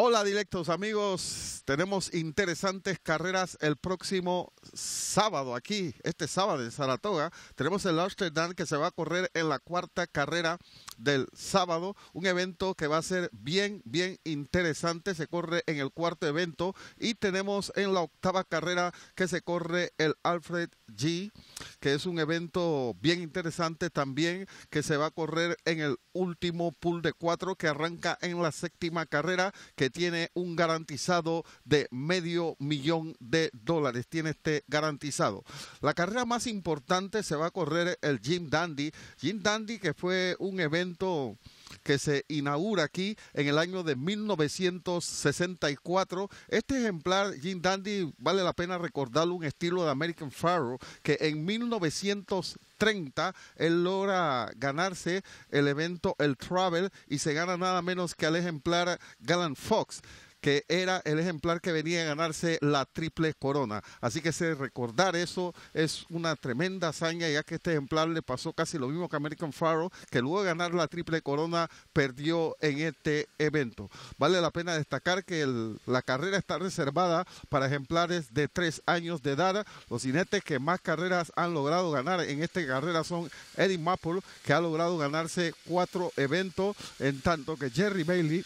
Hola directos amigos, tenemos interesantes carreras el próximo sábado aquí, este sábado en Saratoga. Tenemos el Amsterdam que se va a correr en la cuarta carrera del sábado, un evento que va a ser bien, bien interesante, se corre en el cuarto evento y tenemos en la octava carrera que se corre el Alfred G, que es un evento bien interesante también que se va a correr en el último pool de cuatro que arranca en la séptima carrera que tiene un garantizado de medio millón de dólares. Tiene este garantizado. La carrera más importante se va a correr el Jim Dandy. Jim Dandy que fue un evento que se inaugura aquí en el año de 1964. Este ejemplar, Jim Dandy, vale la pena recordarlo, un estilo de American Pharoah que en 1930 él logra ganarse el evento El Travel y se gana nada menos que al ejemplar Gallant Fox que era el ejemplar que venía a ganarse la triple corona. Así que recordar eso es una tremenda hazaña, ya que este ejemplar le pasó casi lo mismo que American Pharaoh, que luego de ganar la triple corona perdió en este evento. Vale la pena destacar que la carrera está reservada para ejemplares de tres años de edad. Los jinetes que más carreras han logrado ganar en esta carrera son Eddie Maple, que ha logrado ganarse cuatro eventos, en tanto que Jerry Bailey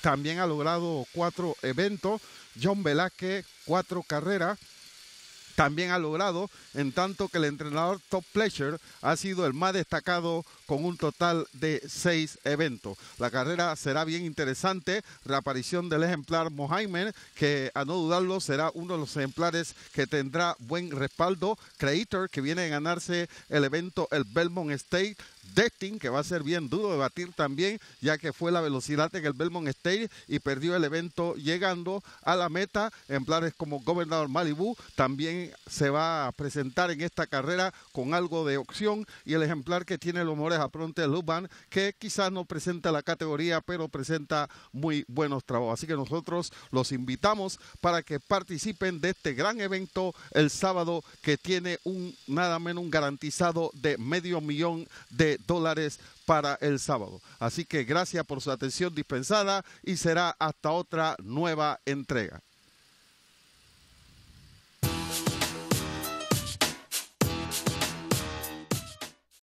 también ha logrado cuatro eventos. John Velázquez, cuatro carreras también ha logrado, en tanto que el entrenador Top Pleasure ha sido el más destacado con un total de seis eventos. La carrera será bien interesante, reaparición del ejemplar Mohaimen, que a no dudarlo será uno de los ejemplares que tendrá buen respaldo. Creator, que viene a ganarse el evento el Belmont State, Destin, que va a ser bien duro de batir también, ya que fue la velocidad en el Belmont State y perdió el evento llegando a la meta ejemplares como Gobernador Malibu. También se va a presentar en esta carrera con algo de opción y el ejemplar que tiene los a pronte Luban, que quizás no presenta la categoría, pero presenta muy buenos trabajos. Así que nosotros los invitamos para que participen de este gran evento el sábado que tiene un nada menos un garantizado de medio millón de dólares para el sábado. Así que gracias por su atención dispensada y será hasta otra nueva entrega.